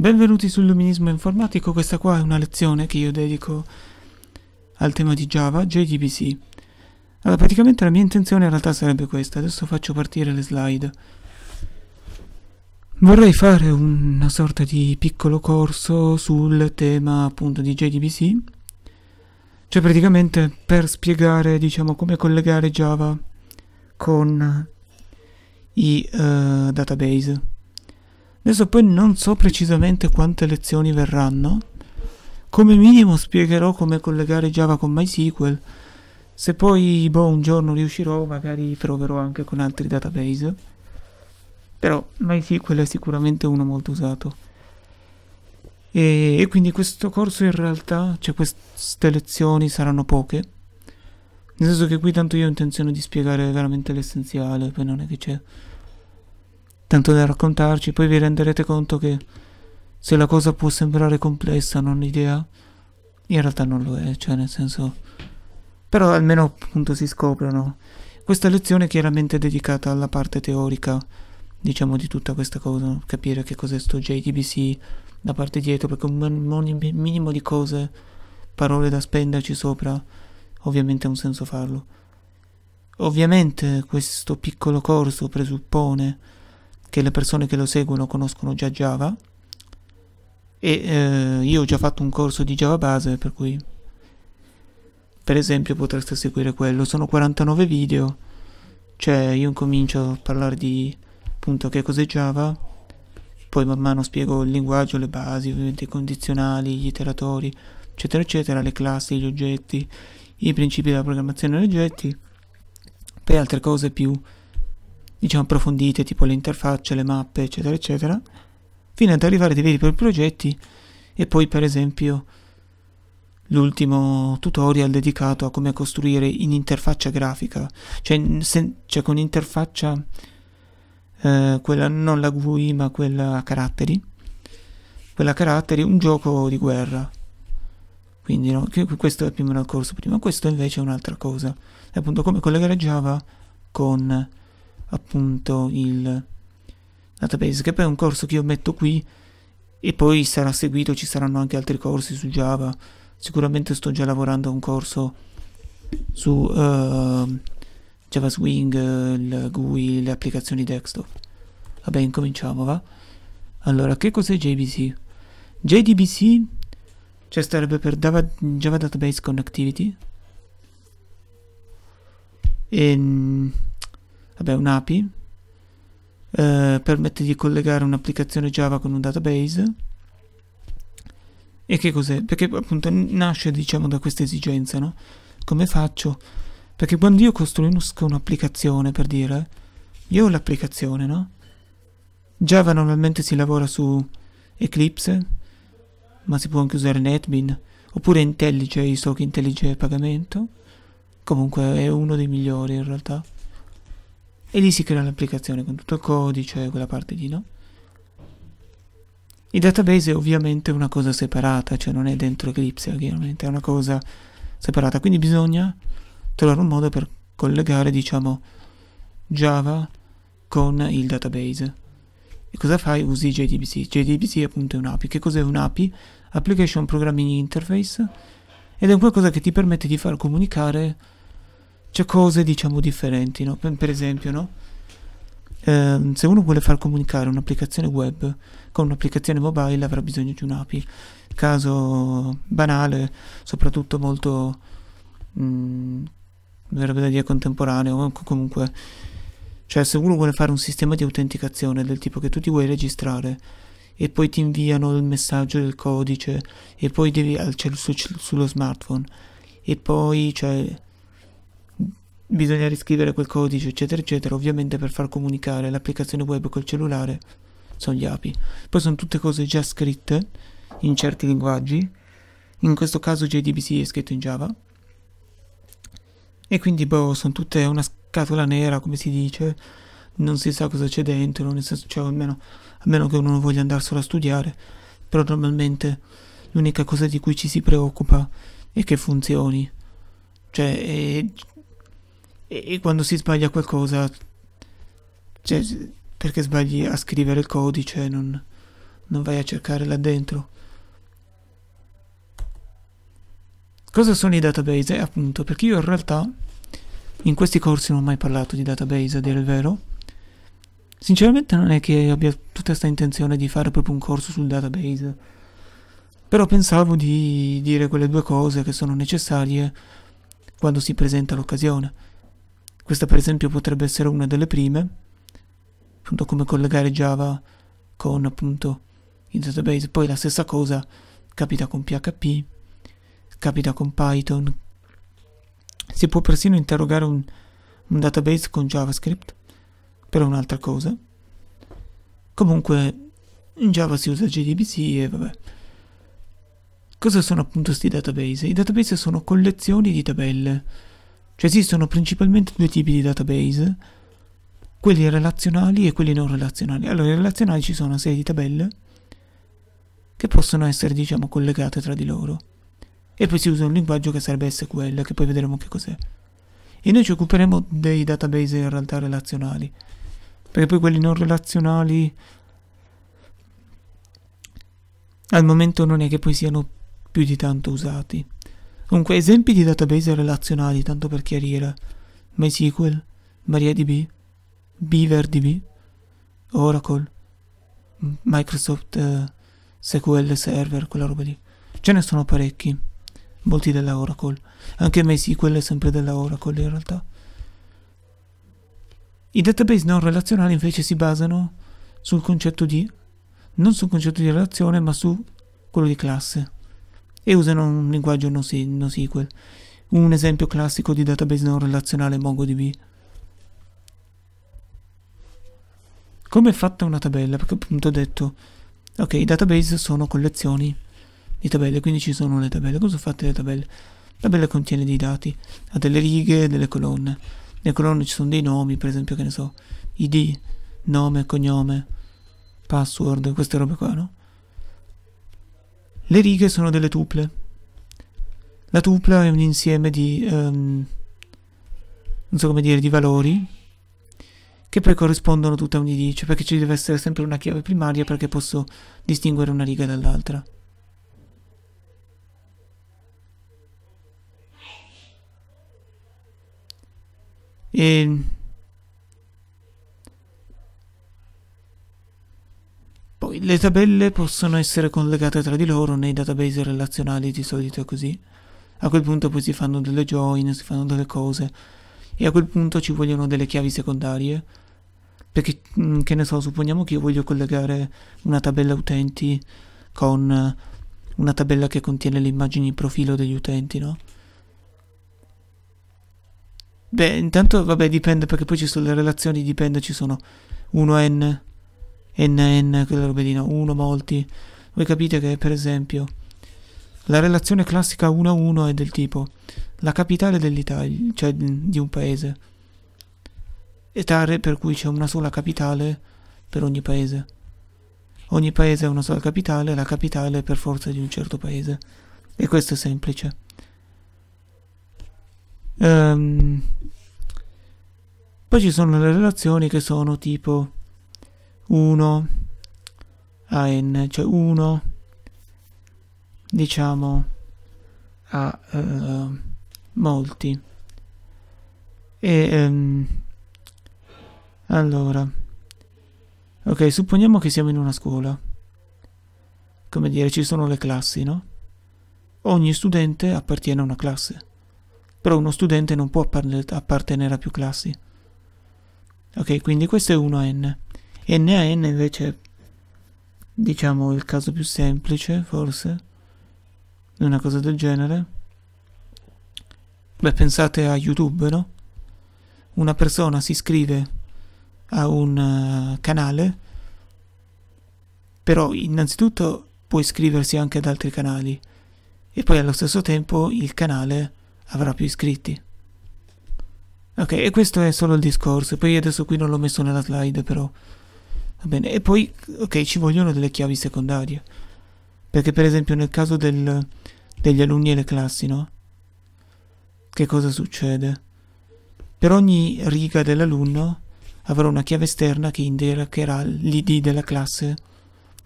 Benvenuti sull'illuminismo informatico, questa qua è una lezione che io dedico al tema di Java, JDBC. Allora, praticamente la mia intenzione in realtà sarebbe questa, adesso faccio partire le slide. Vorrei fare una sorta di piccolo corso sul tema appunto di JDBC, cioè praticamente per spiegare diciamo come collegare Java con i uh, database Adesso poi non so precisamente quante lezioni verranno. Come minimo spiegherò come collegare Java con MySQL. Se poi boh, un giorno riuscirò, magari proverò anche con altri database. Però MySQL è sicuramente uno molto usato. E, e quindi questo corso in realtà, cioè queste lezioni saranno poche. Nel senso che qui tanto io ho intenzione di spiegare veramente l'essenziale, poi non è che c'è tanto da raccontarci, poi vi renderete conto che se la cosa può sembrare complessa, non l'idea, in realtà non lo è, cioè nel senso... Però almeno appunto si scoprono. Questa lezione è chiaramente dedicata alla parte teorica, diciamo, di tutta questa cosa, capire che cos'è sto JDBC, la parte dietro, perché un minimo di cose, parole da spenderci sopra, ovviamente ha un senso farlo. Ovviamente questo piccolo corso presuppone che le persone che lo seguono conoscono già Java e eh, io ho già fatto un corso di Java base per cui per esempio potreste seguire quello sono 49 video cioè io incomincio a parlare di appunto che cos'è Java poi man mano spiego il linguaggio, le basi, ovviamente i condizionali, gli iteratori, eccetera eccetera, le classi, gli oggetti, i principi della programmazione degli oggetti, poi altre cose più diciamo approfondite tipo le interfacce, le mappe eccetera eccetera fino ad arrivare dei veri e propri progetti e poi per esempio l'ultimo tutorial dedicato a come costruire in interfaccia grafica cioè, se, cioè con interfaccia eh, quella non la GUI ma quella a caratteri quella a caratteri un gioco di guerra quindi no, questo è più o meno il corso prima questo invece è un'altra cosa è appunto come collegare Java con appunto il database, che poi è un corso che io metto qui e poi sarà seguito, ci saranno anche altri corsi su Java, sicuramente sto già lavorando a un corso su uh, ehm, Java Swing, il GUI, le applicazioni desktop. Vabbè, incominciamo, va? Allora, che cos'è JBC? JDBC, cioè starebbe per Java Database Connectivity, e mm, vabbè, un'API eh, permette di collegare un'applicazione Java con un database. E che cos'è? Perché appunto nasce diciamo da questa esigenza, no? Come faccio? Perché quando io costruisco un'applicazione, per dire, io ho l'applicazione, no? Java normalmente si lavora su Eclipse, ma si può anche usare NetBean, oppure IntelliJ, so che IntelliJ è pagamento, comunque è uno dei migliori in realtà e lì si crea l'applicazione con tutto il codice, quella parte lì, no? Il database è ovviamente una cosa separata, cioè non è dentro Eclipse, ovviamente è una cosa separata, quindi bisogna trovare un modo per collegare, diciamo, Java con il database. E cosa fai? Usi JDBC. JDBC appunto è un'API. Che cos'è un'API? Application Programming Interface ed è qualcosa che ti permette di far comunicare c'è cose diciamo differenti, no? per, per esempio, no? Eh, se uno vuole far comunicare un'applicazione web con un'applicazione mobile avrà bisogno di un'API. Caso banale, soprattutto molto mh, mm, verrebbe da dire contemporaneo, comunque cioè se uno vuole fare un sistema di autenticazione del tipo che tu ti vuoi registrare e poi ti inviano il messaggio del codice e poi devi cioè, su, sullo smartphone e poi cioè bisogna riscrivere quel codice eccetera eccetera ovviamente per far comunicare l'applicazione web col cellulare sono gli API poi sono tutte cose già scritte in certi linguaggi in questo caso JDBC è scritto in Java e quindi boh sono tutte una scatola nera come si dice non si sa cosa c'è dentro nel senso cioè almeno, meno che uno non voglia andarselo a studiare però normalmente l'unica cosa di cui ci si preoccupa è che funzioni cioè e, quando si sbaglia qualcosa, cioè, perché sbagli a scrivere il codice, non, non vai a cercare là dentro. Cosa sono i database? Eh, appunto, perché io in realtà in questi corsi non ho mai parlato di database, a dire il vero. Sinceramente non è che abbia tutta questa intenzione di fare proprio un corso sul database. Però pensavo di dire quelle due cose che sono necessarie quando si presenta l'occasione. Questa per esempio potrebbe essere una delle prime, appunto come collegare Java con appunto il database. Poi la stessa cosa capita con PHP, capita con Python. Si può persino interrogare un, un database con JavaScript, però è un'altra cosa. Comunque in Java si usa JDBC e vabbè. Cosa sono appunto questi database? I database sono collezioni di tabelle cioè esistono principalmente due tipi di database, quelli relazionali e quelli non relazionali. Allora, i relazionali ci sono una serie di tabelle che possono essere, diciamo, collegate tra di loro. E poi si usa un linguaggio che sarebbe SQL, che poi vedremo che cos'è. E noi ci occuperemo dei database in realtà relazionali, perché poi quelli non relazionali al momento non è che poi siano più di tanto usati. Dunque, esempi di database relazionali, tanto per chiarire. MySQL, MariaDB, BeaverDB, Oracle, Microsoft eh, SQL Server, quella roba lì. Ce ne sono parecchi, molti della Oracle. Anche MySQL è sempre della Oracle in realtà. I database non relazionali invece si basano sul concetto di, non sul concetto di relazione, ma su quello di classe e usano un linguaggio NoSQL, un esempio classico di database non relazionale MongoDB. Come è fatta una tabella? Perché appunto ho detto, ok, i database sono collezioni di tabelle, quindi ci sono le tabelle. Cosa fate le tabelle? La tabella contiene dei dati, ha delle righe e delle colonne. Nelle colonne ci sono dei nomi, per esempio, che ne so, id, nome, cognome, password, queste robe qua, no? Le righe sono delle tuple. La tupla è un insieme di... Um, non so come dire, di valori che poi corrispondono tutte a un indice, perché ci deve essere sempre una chiave primaria perché posso distinguere una riga dall'altra. E Poi le tabelle possono essere collegate tra di loro nei database relazionali, di solito è così. A quel punto poi si fanno delle join, si fanno delle cose. E a quel punto ci vogliono delle chiavi secondarie. Perché, mm, che ne so, supponiamo che io voglio collegare una tabella utenti con una tabella che contiene le immagini profilo degli utenti, no? Beh, intanto, vabbè, dipende perché poi ci sono le relazioni, dipende, ci sono 1n, n-n, quella roba lì, no, uno molti. Voi capite che, per esempio, la relazione classica 1-1 è del tipo la capitale dell'Italia, cioè di un paese. E tale per cui c'è una sola capitale per ogni paese. Ogni paese ha una sola capitale, la capitale è per forza di un certo paese. E questo è semplice. Um, poi ci sono le relazioni che sono tipo 1 a n, cioè 1 diciamo a uh, molti. E um, allora, ok, supponiamo che siamo in una scuola. Come dire, ci sono le classi, no? Ogni studente appartiene a una classe. Però uno studente non può appartenere a più classi. Ok, quindi questo è 1n. a NAN invece diciamo il caso più semplice forse di una cosa del genere beh pensate a youtube no una persona si iscrive a un uh, canale però innanzitutto può iscriversi anche ad altri canali e poi allo stesso tempo il canale avrà più iscritti ok e questo è solo il discorso poi adesso qui non l'ho messo nella slide però Va bene, e poi, ok, ci vogliono delle chiavi secondarie. Perché per esempio nel caso del, degli alunni e le classi, no? Che cosa succede? Per ogni riga dell'alunno avrà una chiave esterna che indicherà l'id della classe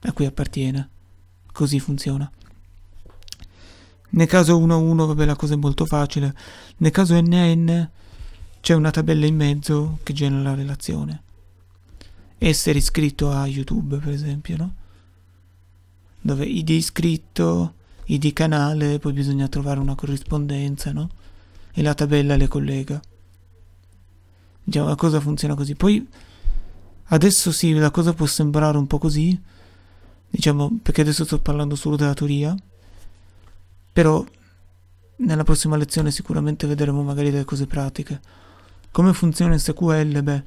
a cui appartiene. Così funziona. Nel caso 1 a 1, vabbè, la cosa è molto facile. Nel caso n a n c'è una tabella in mezzo che genera la relazione essere iscritto a YouTube, per esempio, no? Dove id iscritto, id canale, poi bisogna trovare una corrispondenza, no? E la tabella le collega. Diciamo, la cosa funziona così. Poi, adesso sì, la cosa può sembrare un po' così, diciamo, perché adesso sto parlando solo della teoria, però nella prossima lezione sicuramente vedremo magari delle cose pratiche. Come funziona SQL? Beh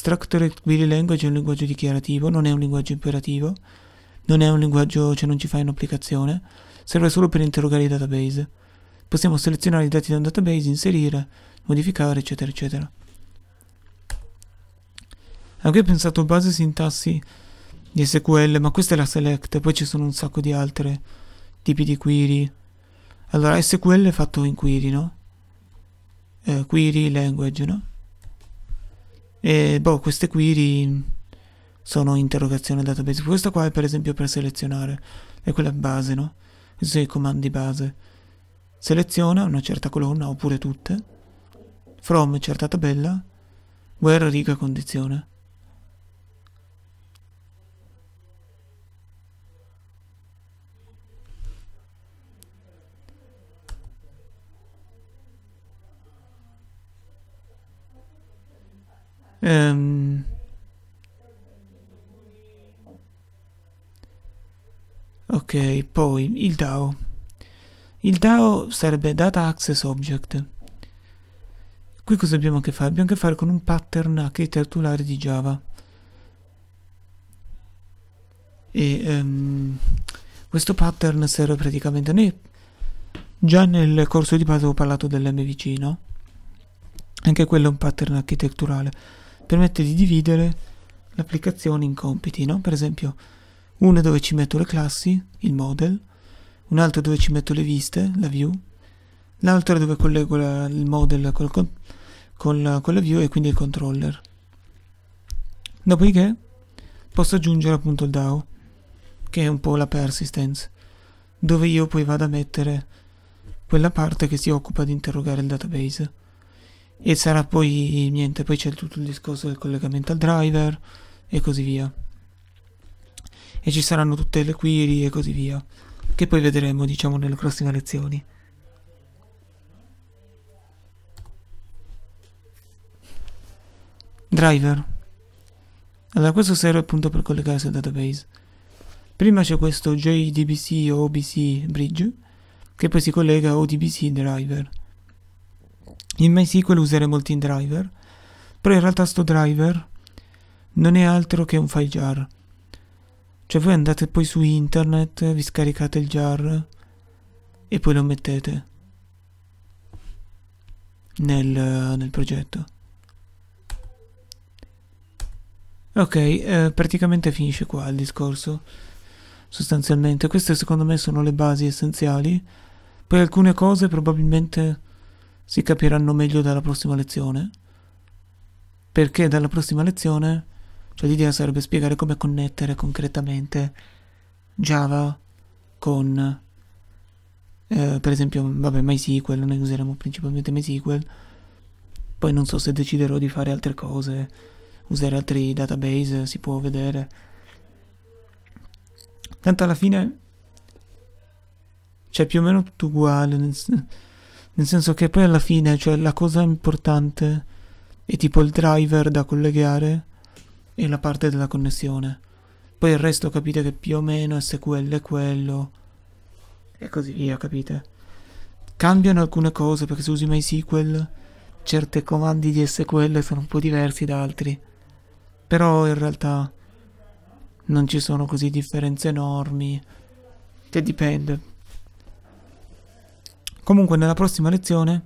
Structured Query Language è un linguaggio dichiarativo, non è un linguaggio imperativo, non è un linguaggio, cioè non ci fai un'applicazione, serve solo per interrogare i database. Possiamo selezionare i dati da un database, inserire, modificare, eccetera, eccetera. Anche ho pensato base sintassi di SQL, ma questa è la select, poi ci sono un sacco di altri tipi di query. Allora, SQL è fatto in query, no? Eh, query language, no? E boh, queste query sono interrogazione database. Questa qua è per esempio per selezionare, è quella base, no? Questi sono i comandi base. Seleziona una certa colonna oppure tutte. From certa tabella. Guerra riga condizione. Um, ok, poi il DAO. Il DAO sarebbe Data Access Object. Qui cosa abbiamo a che fare? Abbiamo a che fare con un pattern architetturale di Java. E um, questo pattern serve praticamente... Noi già nel corso di base ho parlato dell'MVC, no? Anche quello è un pattern architetturale permette di dividere l'applicazione in compiti, no? Per esempio, uno dove ci metto le classi, il model, un altro dove ci metto le viste, la view, l'altro dove collego la, il model col, con, la, con la view e quindi il controller. Dopodiché posso aggiungere appunto il DAO, che è un po' la persistence, dove io poi vado a mettere quella parte che si occupa di interrogare il database e sarà poi niente poi c'è tutto il discorso del collegamento al driver e così via e ci saranno tutte le query e così via che poi vedremo diciamo nelle prossime lezioni driver allora questo serve appunto per collegarsi al database prima c'è questo JDBC o OBC bridge che poi si collega a ODBC driver in MySQL useremo il team driver, però in realtà sto driver non è altro che un file jar. Cioè voi andate poi su internet, vi scaricate il jar e poi lo mettete nel, nel progetto. Ok, eh, praticamente finisce qua il discorso, sostanzialmente. Queste secondo me sono le basi essenziali. Poi alcune cose probabilmente si capiranno meglio dalla prossima lezione? Perché dalla prossima lezione, cioè l'idea sarebbe spiegare come connettere concretamente Java con, eh, per esempio, vabbè, MySQL, noi useremo principalmente MySQL, poi non so se deciderò di fare altre cose, usare altri database, si può vedere. Tanto alla fine c'è più o meno tutto uguale. Nel senso che poi alla fine, cioè la cosa importante è tipo il driver da collegare e la parte della connessione. Poi il resto capite che più o meno SQL è quello e così via, capite? Cambiano alcune cose perché se usi MySQL certi comandi di SQL sono un po' diversi da altri. Però in realtà non ci sono così differenze enormi. Che dipende. Comunque nella prossima lezione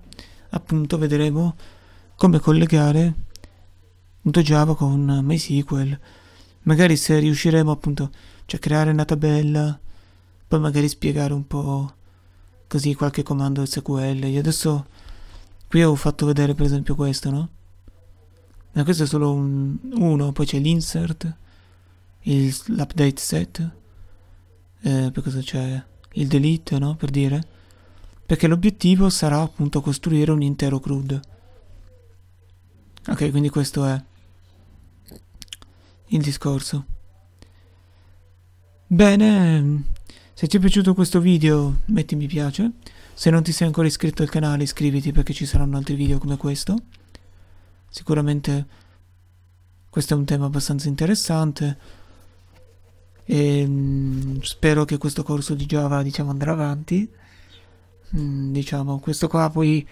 appunto vedremo come collegare Java con MySQL. Magari se riusciremo appunto cioè creare una tabella, poi magari spiegare un po' così qualche comando SQL. Io adesso qui ho fatto vedere per esempio questo, no? Ma questo è solo un, uno, poi c'è l'insert, l'update set, eh, poi cosa c'è? Il delete, no? Per dire perché l'obiettivo sarà appunto costruire un intero CRUD. Ok, quindi questo è il discorso. Bene, se ti è piaciuto questo video metti mi piace, se non ti sei ancora iscritto al canale iscriviti perché ci saranno altri video come questo. Sicuramente questo è un tema abbastanza interessante e ehm, spero che questo corso di Java diciamo andrà avanti. Mm, diciamo, questo qua poi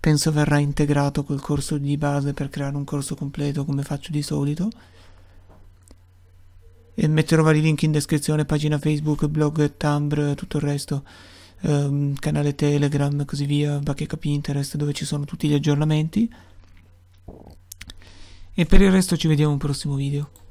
penso verrà integrato col corso di base per creare un corso completo come faccio di solito. E metterò vari link in descrizione, pagina Facebook, blog, Tumblr, tutto il resto, ehm, canale Telegram così via, bacheca Pinterest dove ci sono tutti gli aggiornamenti. E per il resto ci vediamo in un prossimo video.